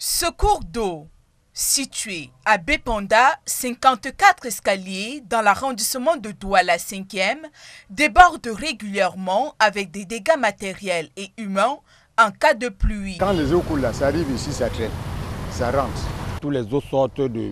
Ce cours d'eau, situé à Bépanda, 54 escaliers dans l'arrondissement de Douala 5e, déborde régulièrement avec des dégâts matériels et humains en cas de pluie. Quand les eaux coulent là, ça arrive ici, ça traîne, ça rentre. Tous les eaux sortent de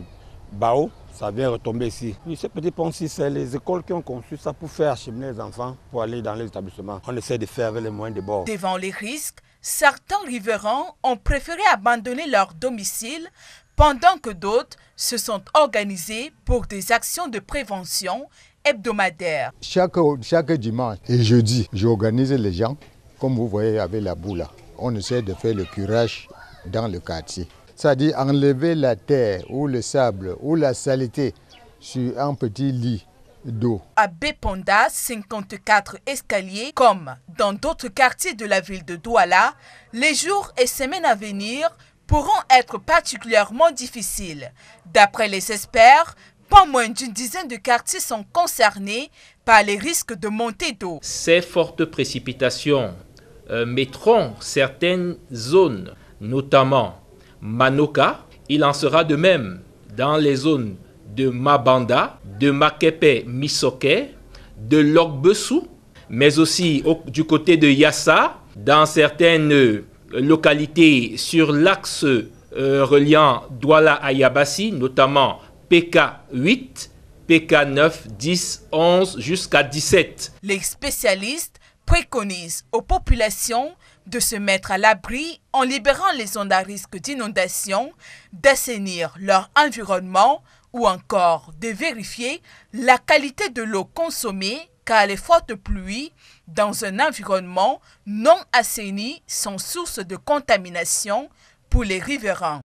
Bao, ça vient retomber ici. Ces ce petit pont-ci, c'est les écoles qui ont conçu ça pour faire acheminer les enfants pour aller dans les établissements. On essaie de faire avec les moyens de bord. Devant les risques, certains riverains ont préféré abandonner leur domicile pendant que d'autres se sont organisés pour des actions de prévention hebdomadaires. Chaque, chaque dimanche et jeudi, j'organise les gens, comme vous voyez avec la boule. On essaie de faire le curage dans le quartier. C'est-à-dire enlever la terre ou le sable ou la saleté sur un petit lit d'eau. À Bépanda, 54 escaliers, comme dans d'autres quartiers de la ville de Douala, les jours et semaines à venir pourront être particulièrement difficiles. D'après les experts, pas moins d'une dizaine de quartiers sont concernés par les risques de montée d'eau. Ces fortes précipitations euh, mettront certaines zones, notamment Manoka. Il en sera de même dans les zones de Mabanda, de Makepe Misoke, de Lokbesu, mais aussi du côté de Yassa, dans certaines euh, localités sur l'axe euh, reliant Douala à Yabassi, notamment PK8, PK9, 10, 11 jusqu'à 17. Les spécialistes préconisent aux populations de se mettre à l'abri en libérant les zones à risque d'inondation, d'assainir leur environnement ou encore de vérifier la qualité de l'eau consommée car les fortes pluies dans un environnement non assaini sont source de contamination pour les riverains.